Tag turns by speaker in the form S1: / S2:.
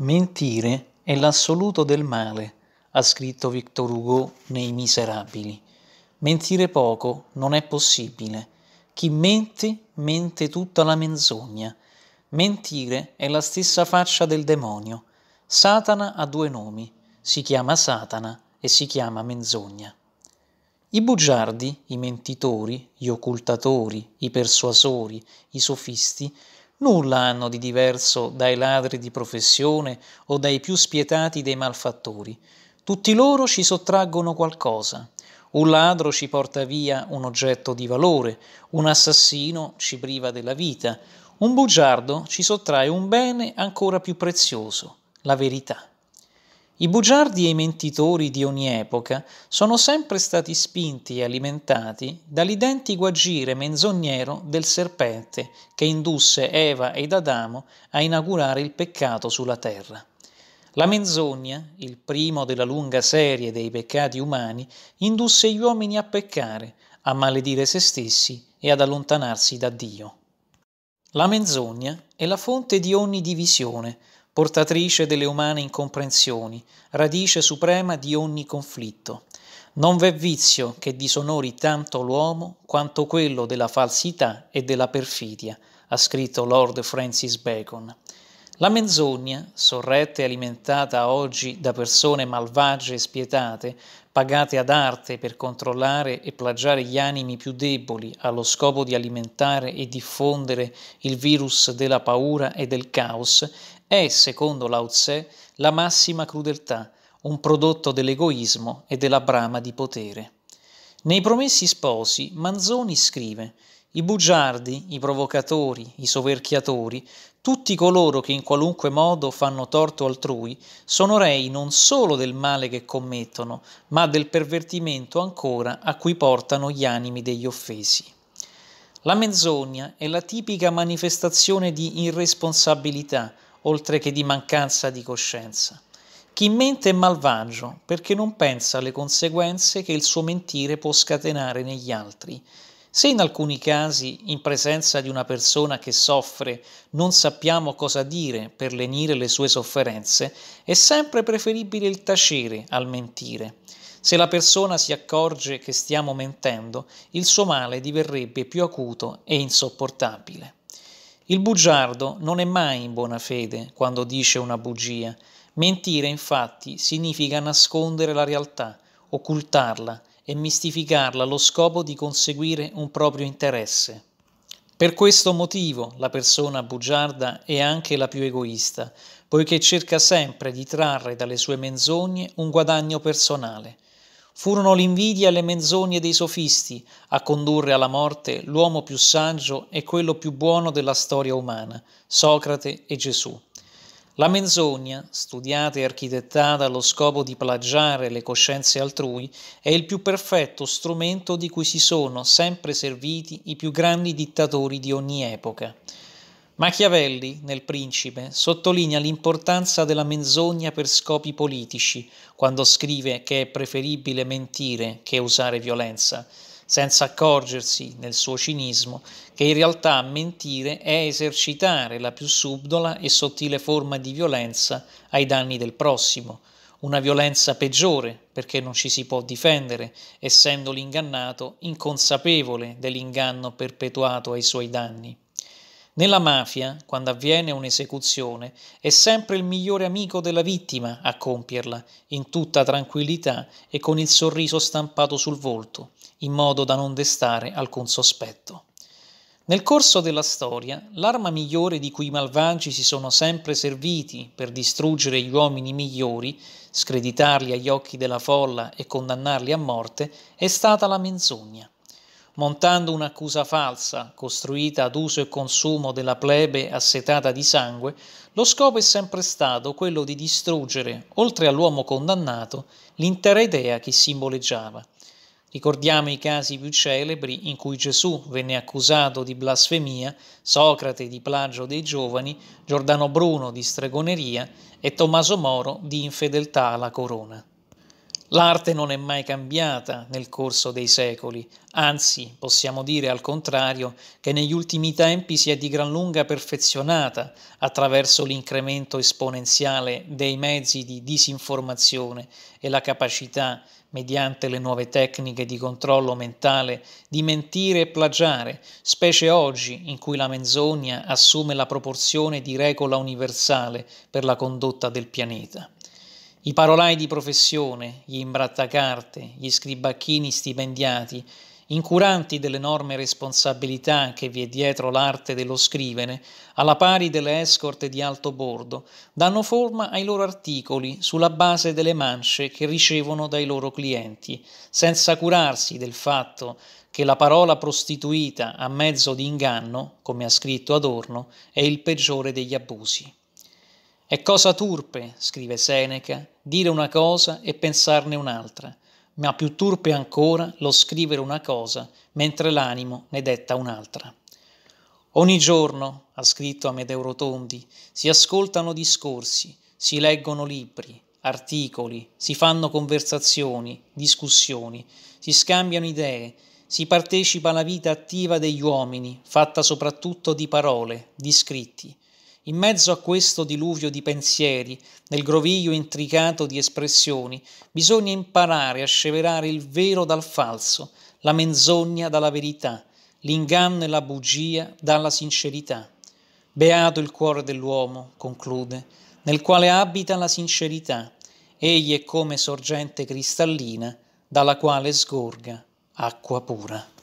S1: Mentire è l'assoluto del male, ha scritto Victor Hugo nei Miserabili. Mentire poco non è possibile. Chi mente, mente tutta la menzogna. Mentire è la stessa faccia del demonio. Satana ha due nomi, si chiama Satana e si chiama menzogna. I bugiardi, i mentitori, gli occultatori, i persuasori, i sofisti nulla hanno di diverso dai ladri di professione o dai più spietati dei malfattori. Tutti loro ci sottraggono qualcosa. Un ladro ci porta via un oggetto di valore, un assassino ci priva della vita, un bugiardo ci sottrae un bene ancora più prezioso, la verità. I bugiardi e i mentitori di ogni epoca sono sempre stati spinti e alimentati dall'identico agire menzognero del serpente che indusse Eva ed Adamo a inaugurare il peccato sulla terra. La menzogna, il primo della lunga serie dei peccati umani, indusse gli uomini a peccare, a maledire se stessi e ad allontanarsi da Dio. La menzogna è la fonte di ogni divisione, portatrice delle umane incomprensioni, radice suprema di ogni conflitto. Non v'è vizio che disonori tanto l'uomo quanto quello della falsità e della perfidia, ha scritto Lord Francis Bacon. La menzogna, sorretta e alimentata oggi da persone malvagie e spietate, pagate ad arte per controllare e plagiare gli animi più deboli allo scopo di alimentare e diffondere il virus della paura e del caos, è, secondo Lao Tse, la massima crudeltà, un prodotto dell'egoismo e della brama di potere. Nei Promessi Sposi Manzoni scrive i bugiardi, i provocatori, i soverchiatori, tutti coloro che in qualunque modo fanno torto altrui, sono rei non solo del male che commettono, ma del pervertimento ancora a cui portano gli animi degli offesi. La menzogna è la tipica manifestazione di irresponsabilità, oltre che di mancanza di coscienza. Chi mente è malvagio perché non pensa alle conseguenze che il suo mentire può scatenare negli altri. Se in alcuni casi, in presenza di una persona che soffre, non sappiamo cosa dire per lenire le sue sofferenze, è sempre preferibile il tacere al mentire. Se la persona si accorge che stiamo mentendo, il suo male diverrebbe più acuto e insopportabile. Il bugiardo non è mai in buona fede quando dice una bugia. Mentire infatti significa nascondere la realtà, occultarla e mistificarla allo scopo di conseguire un proprio interesse. Per questo motivo la persona bugiarda è anche la più egoista, poiché cerca sempre di trarre dalle sue menzogne un guadagno personale. Furono l'invidia e le menzogne dei sofisti a condurre alla morte l'uomo più saggio e quello più buono della storia umana, Socrate e Gesù. La menzogna, studiata e architettata allo scopo di plagiare le coscienze altrui, è il più perfetto strumento di cui si sono sempre serviti i più grandi dittatori di ogni epoca. Machiavelli, nel Principe, sottolinea l'importanza della menzogna per scopi politici quando scrive che è preferibile mentire che usare violenza, senza accorgersi, nel suo cinismo, che in realtà mentire è esercitare la più subdola e sottile forma di violenza ai danni del prossimo, una violenza peggiore perché non ci si può difendere, essendo l'ingannato inconsapevole dell'inganno perpetuato ai suoi danni. Nella mafia, quando avviene un'esecuzione, è sempre il migliore amico della vittima a compierla, in tutta tranquillità e con il sorriso stampato sul volto, in modo da non destare alcun sospetto. Nel corso della storia, l'arma migliore di cui i malvagi si sono sempre serviti per distruggere gli uomini migliori, screditarli agli occhi della folla e condannarli a morte, è stata la menzogna montando un'accusa falsa, costruita ad uso e consumo della plebe assetata di sangue, lo scopo è sempre stato quello di distruggere, oltre all'uomo condannato, l'intera idea che simboleggiava. Ricordiamo i casi più celebri in cui Gesù venne accusato di blasfemia, Socrate di plagio dei giovani, Giordano Bruno di stregoneria e Tommaso Moro di infedeltà alla corona. L'arte non è mai cambiata nel corso dei secoli, anzi possiamo dire al contrario che negli ultimi tempi si è di gran lunga perfezionata attraverso l'incremento esponenziale dei mezzi di disinformazione e la capacità, mediante le nuove tecniche di controllo mentale, di mentire e plagiare, specie oggi in cui la menzogna assume la proporzione di regola universale per la condotta del pianeta. I parolai di professione, gli imbrattacarte, gli scribacchini stipendiati, incuranti dell'enorme responsabilità che vi è dietro l'arte dello scrivere, alla pari delle escort di alto bordo, danno forma ai loro articoli sulla base delle mance che ricevono dai loro clienti, senza curarsi del fatto che la parola prostituita a mezzo di inganno, come ha scritto Adorno, è il peggiore degli abusi. È cosa turpe, scrive Seneca, dire una cosa e pensarne un'altra, ma più turpe ancora lo scrivere una cosa mentre l'animo ne detta un'altra. Ogni giorno, ha scritto Amedeo Rotondi, si ascoltano discorsi, si leggono libri, articoli, si fanno conversazioni, discussioni, si scambiano idee, si partecipa alla vita attiva degli uomini, fatta soprattutto di parole, di scritti, in mezzo a questo diluvio di pensieri, nel groviglio intricato di espressioni, bisogna imparare a sceverare il vero dal falso, la menzogna dalla verità, l'inganno e la bugia dalla sincerità. Beato il cuore dell'uomo, conclude, nel quale abita la sincerità. Egli è come sorgente cristallina dalla quale sgorga acqua pura.